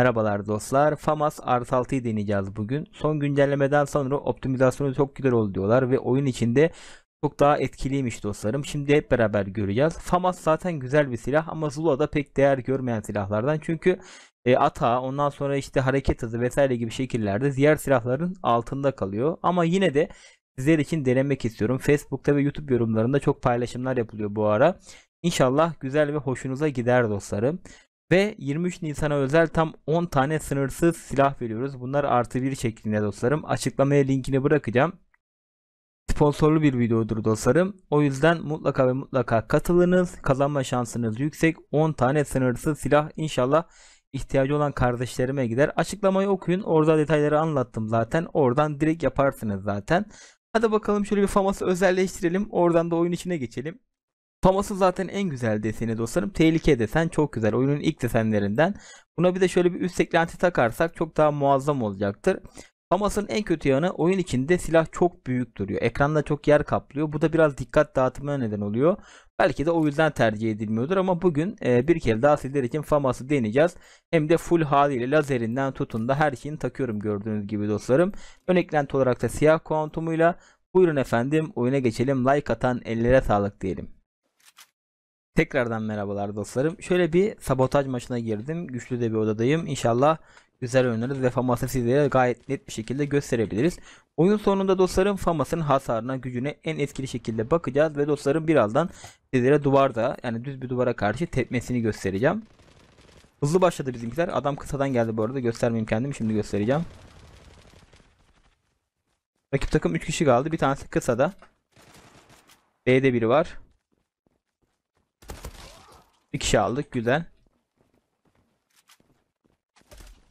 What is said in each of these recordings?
Merhabalar dostlar. FAMAS artı 6'yı deneyeceğiz bugün. Son güncellemeden sonra optimizasyonu çok güzel oldu diyorlar ve oyun içinde çok daha etkiliymiş dostlarım. Şimdi hep beraber göreceğiz. FAMAS zaten güzel bir silah ama Zula'da pek değer görmeyen silahlardan. Çünkü e, ata ondan sonra işte hareket hızı vesaire gibi şekillerde diğer silahların altında kalıyor. Ama yine de sizler için denemek istiyorum. Facebook'ta ve YouTube yorumlarında çok paylaşımlar yapılıyor bu ara. İnşallah güzel ve hoşunuza gider dostlarım. Ve 23 Nisan'a özel tam 10 tane sınırsız silah veriyoruz. Bunlar artı bir şeklinde dostlarım. Açıklamaya linkini bırakacağım. Sponsorlu bir videodur dostlarım. O yüzden mutlaka ve mutlaka katılınız. Kazanma şansınız yüksek. 10 tane sınırsız silah inşallah ihtiyacı olan kardeşlerime gider. Açıklamayı okuyun. Orada detayları anlattım zaten. Oradan direkt yaparsınız zaten. Hadi bakalım şöyle bir faması özelleştirelim. Oradan da oyun içine geçelim. Famas'ın zaten en güzel deseni dostlarım. Tehlike desen çok güzel. Oyunun ilk desenlerinden. Buna bir de şöyle bir üst eklenti takarsak çok daha muazzam olacaktır. Famas'ın en kötü yanı oyun içinde silah çok büyük duruyor. Ekranda çok yer kaplıyor. Bu da biraz dikkat dağıtımına neden oluyor. Belki de o yüzden tercih edilmiyordur ama bugün e, bir kere daha sizler için FAMAS'ı deneyeceğiz. Hem de full haliyle lazerinden tutun da her şeyini takıyorum gördüğünüz gibi dostlarım. Ön eklenti olarak da siyah kuantumuyla. Buyurun efendim oyuna geçelim. Like atan ellere sağlık diyelim. Tekrardan merhabalar dostlarım. Şöyle bir sabotaj maçına girdim. Güçlü de bir odadayım. İnşallah güzel oynarız ve Famas'ı sizlere gayet net bir şekilde gösterebiliriz. Oyun sonunda dostlarım Famas'ın hasarına gücüne en etkili şekilde bakacağız ve dostlarım birazdan sizlere duvarda yani düz bir duvara karşı tepmesini göstereceğim. Hızlı başladı bizimkiler. Adam kısadan geldi bu arada. Göstermeyeyim kendimi şimdi göstereceğim. Rakip takım 3 kişi kaldı. Bir tanesi kısada. B'de biri var. Bir kişi şey aldık güzel.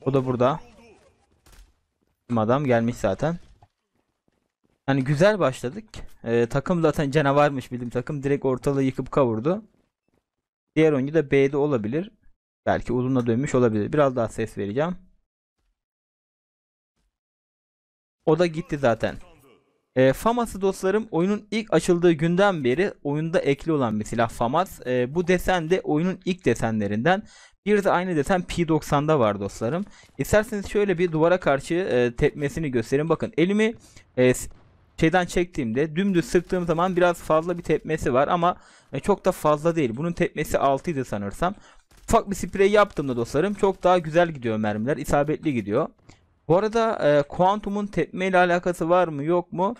O da burada. Adam gelmiş zaten. Yani güzel başladık. Ee, takım zaten canavarmış bildim. takım. Direkt ortalığı yıkıp kavurdu. Diğer oyuncu da B'de olabilir. Belki uzunla dönmüş olabilir. Biraz daha ses vereceğim. O da gitti zaten. E, FAMAS'ı dostlarım oyunun ilk açıldığı günden beri oyunda ekli olan bir silah FAMAS. E, bu desen de oyunun ilk desenlerinden. Bir de aynı desen P90'da var dostlarım. İsterseniz şöyle bir duvara karşı e, tepmesini göstereyim. Bakın elimi e, şeyden çektiğimde dümdüz sıktığım zaman biraz fazla bir tepmesi var ama e, çok da fazla değil. Bunun tepmesi 6'ydı sanırsam. Ufak bir sprey yaptığımda dostlarım çok daha güzel gidiyor mermiler. isabetli gidiyor. Bu arada e, kuantumun tepme ile alakası var mı yok mu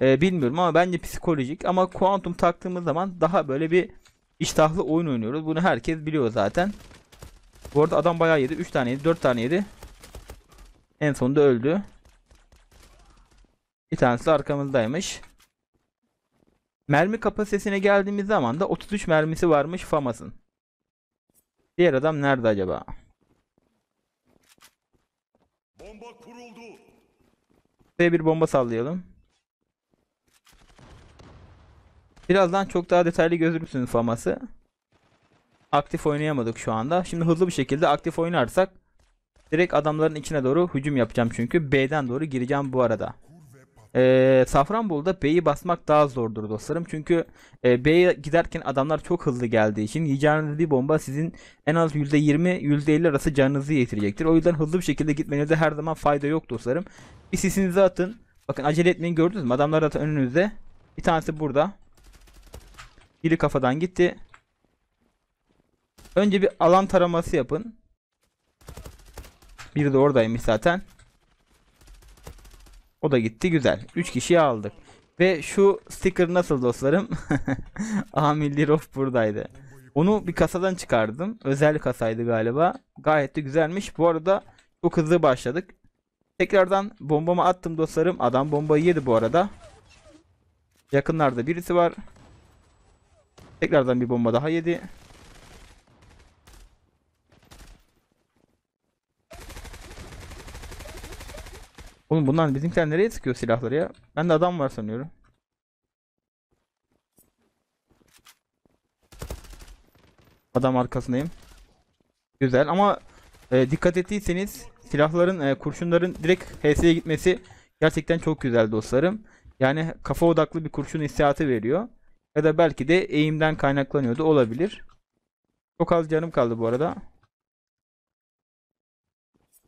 e, bilmiyorum ama bence psikolojik. Ama kuantum taktığımız zaman daha böyle bir iştahlı oyun oynuyoruz. Bunu herkes biliyor zaten. Bu arada adam bayağı yedi. 3 tane yedi 4 tane yedi. En sonunda öldü. Bir tanesi arkamızdaymış. Mermi kapasitesine geldiğimiz zaman da 33 mermisi varmış Famas'ın. Diğer adam nerede acaba? Bomba kuruldu. Buraya bir bomba sallayalım. Birazdan çok daha detaylı gözüksün faması. Aktif oynayamadık şu anda. Şimdi hızlı bir şekilde aktif oynarsak direkt adamların içine doğru hücum yapacağım çünkü B'den doğru gireceğim bu arada. E, Safranbolu'da B'yi basmak daha zordur dostlarım. Çünkü e, B'ye giderken adamlar çok hızlı geldiği için yiyeceğiniz bir bomba sizin en az %20 %50 arası canınızı yitirecektir. O yüzden hızlı bir şekilde gitmenize her zaman fayda yok dostlarım. Bir sisinizi atın. Bakın acele etmeyin gördünüz mü? Adamlar zaten önünüzde. Bir tanesi burada. Biri kafadan gitti. Önce bir alan taraması yapın. Biri de oradaymış zaten. O da gitti güzel. 3 kişiyi aldık. Ve şu sticker nasıl dostlarım? A rof buradaydı. Onu bir kasadan çıkardım. Özel kasaydı galiba. Gayet de güzelmiş. Bu arada bu hızlı başladık. Tekrardan bombamı attım dostlarım. Adam bombayı yedi bu arada. Yakınlarda birisi var. Tekrardan bir bomba daha yedi. Oğlum bunlar bizimkiler nereye sıkıyor silahları ya? Ben de adam var sanıyorum. Adam arkasındayım. Güzel ama e, dikkat ettiyseniz silahların, e, kurşunların direkt HS'ye gitmesi gerçekten çok güzel dostlarım. Yani kafa odaklı bir kurşun hissiyatı veriyor. Ya da belki de eğimden kaynaklanıyordu olabilir. Çok az canım kaldı bu arada.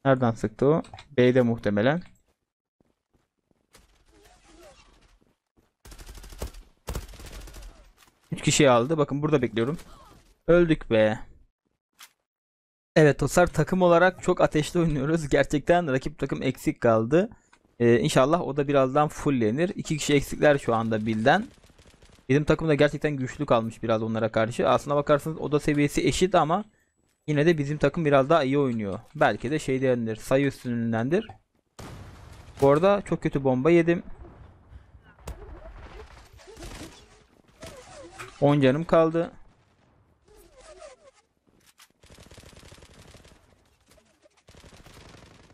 Nereden sıktı o? B'de muhtemelen. 3 kişiyi aldı. Bakın burada bekliyorum. Öldük be. Evet dostlar takım olarak çok ateşli oynuyoruz. Gerçekten rakip takım eksik kaldı. Ee, inşallah o da birazdan fulllenir. 2 kişi eksikler şu anda bilden. Bizim takım da gerçekten güçlü kalmış biraz onlara karşı. Aslına bakarsanız oda seviyesi eşit ama yine de bizim takım biraz daha iyi oynuyor. Belki de şeydendir sayı üstünlüğündendir. Bu arada çok kötü bomba yedim. 10 canım kaldı.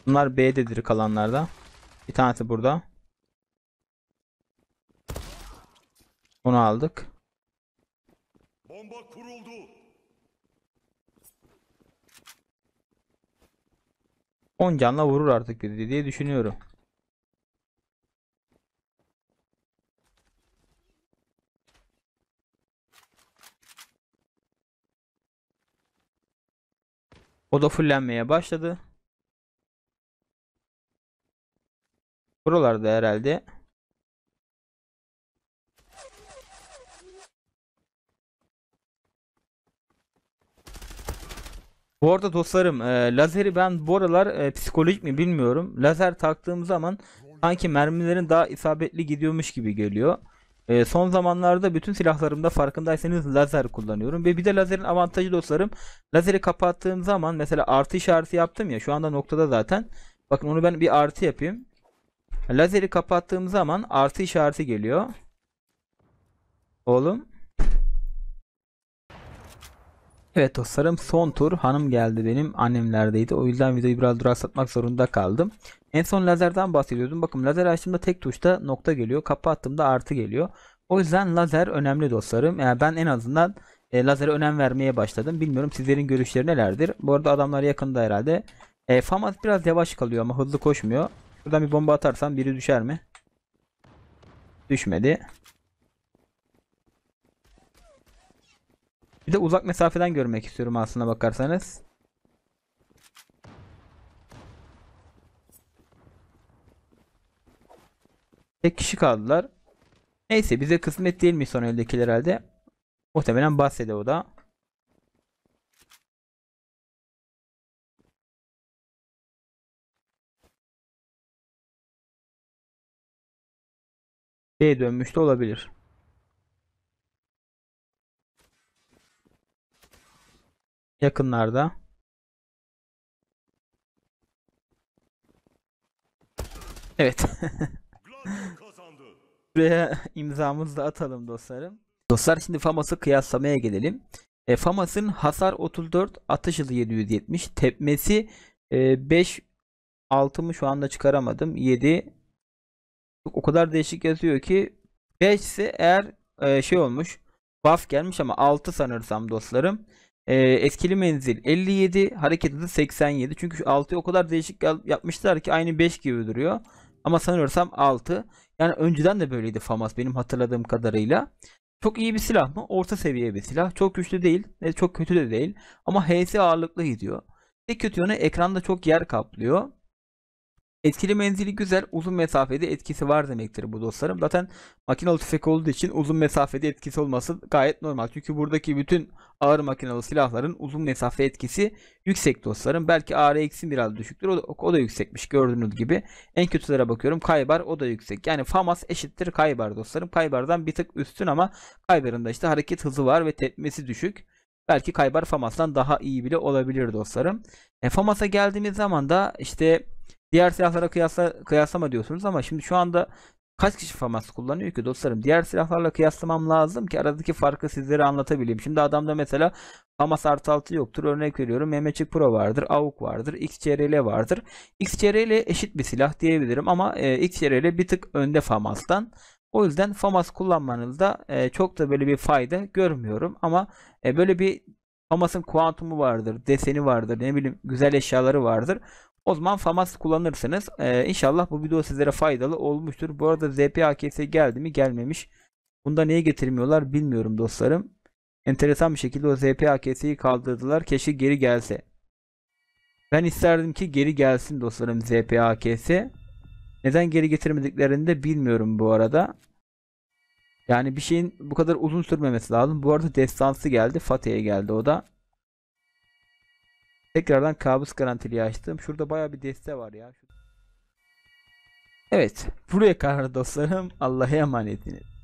Bunlar B'dedir kalanlarda. Bir tanesi burada. Onu aldık. Bomba kuruldu. On canla vurur artık diye düşünüyorum. O da fullenmeye başladı. Buralarda herhalde. Bu arada dostlarım e, lazeri ben bu aralar e, psikolojik mi bilmiyorum. Lazer taktığım zaman sanki mermilerin daha isabetli gidiyormuş gibi geliyor. E, son zamanlarda bütün silahlarımda farkındaysanız lazer kullanıyorum. Ve bir de lazerin avantajı dostlarım. Lazeri kapattığım zaman mesela artı işareti yaptım ya. Şu anda noktada zaten. Bakın onu ben bir artı yapayım. Lazeri kapattığım zaman artı işareti geliyor. Oğlum. Evet dostlarım son tur hanım geldi benim annemlerdeydi. O yüzden videoyu biraz duraklatmak zorunda kaldım. En son lazerden bahsediyordum. Bakın lazer açtığımda tek tuşta nokta geliyor. Kapı attığımda artı geliyor. O yüzden lazer önemli dostlarım. Yani ben en azından e, lazere önem vermeye başladım. Bilmiyorum sizlerin görüşleri nelerdir. Bu arada adamlar yakında herhalde. E, Famas biraz yavaş kalıyor ama hızlı koşmuyor. Buradan bir bomba atarsam biri düşer mi? Düşmedi. Bir de uzak mesafeden görmek istiyorum aslına bakarsanız. Tek kişi kaldılar. Neyse bize kısmet değil mi son eldekiler herhalde. Muhtemelen bahsede o da. B'ye dönmüş de olabilir. Yakınlarda. Evet. Buraya imzamızı da atalım dostlarım. Dostlar şimdi FAMAS'ı kıyaslamaya gelelim. E, FAMAS'ın hasar 34, atış hızı 770, tepmesi e, 5 6'mı şu anda çıkaramadım. 7 o kadar değişik yazıyor ki 5 ise eğer e, şey olmuş buff gelmiş ama 6 sanırsam dostlarım. E, eskili menzil 57 hareket hızı 87 çünkü şu 6'yı o kadar değişik yapmışlar ki aynı 5 gibi duruyor. Ama sanıyorsam 6. Yani önceden de böyleydi FAMAS benim hatırladığım kadarıyla. Çok iyi bir silah mı? Orta seviye bir silah. Çok güçlü değil ve çok kötü de değil. Ama HS ağırlıklı gidiyor. Tek kötü yönü ekranda çok yer kaplıyor. Etkili menzili güzel. Uzun mesafede etkisi var demektir bu dostlarım. Zaten makinalı tüfek olduğu için uzun mesafede etkisi olması gayet normal. Çünkü buradaki bütün ağır makinalı silahların uzun mesafe etkisi yüksek dostlarım. Belki ARX'in biraz düşüktür. O da, o da yüksekmiş gördüğünüz gibi. En kötülere bakıyorum. Kaybar o da yüksek. Yani FAMAS eşittir Kaybar dostlarım. Kaybar'dan bir tık üstün ama Kaybar'ın da işte hareket hızı var ve tepmesi düşük. Belki Kaybar FAMAS'tan daha iyi bile olabilir dostlarım. E, FAMAS'a geldiğimiz zaman da işte Diğer silahlara kıyasla, kıyaslama diyorsunuz ama şimdi şu anda kaç kişi FAMAS kullanıyor ki dostlarım? Diğer silahlarla kıyaslamam lazım ki aradaki farkı sizlere anlatabileyim. Şimdi adamda mesela FAMAS artı 6 yoktur. Örnek veriyorum Mehmetçik Pro vardır, AUK vardır, XCRL vardır. XCRL eşit bir silah diyebilirim ama e, XCRL bir tık önde FAMAS'tan. O yüzden FAMAS kullanmanızda e, çok da böyle bir fayda görmüyorum ama e, böyle bir FAMAS'ın kuantumu vardır, deseni vardır, ne bileyim güzel eşyaları vardır. O zaman FAMAS kullanırsınız. Ee, inşallah bu video sizlere faydalı olmuştur. Bu arada ZPAKS geldi mi gelmemiş. Bunda niye getirmiyorlar bilmiyorum dostlarım. Enteresan bir şekilde o ZPAKS'yi kaldırdılar. Keşke geri gelse. Ben isterdim ki geri gelsin dostlarım ZPAKS. Neden geri getirmediklerini de bilmiyorum bu arada. Yani bir şeyin bu kadar uzun sürmemesi lazım. Bu arada destansı geldi. Fatih'e geldi o da. Tekrardan kabus garantili açtım. Şurada baya bir deste var ya. Evet. Buraya kadar dostlarım. Allah'a emanetiniz.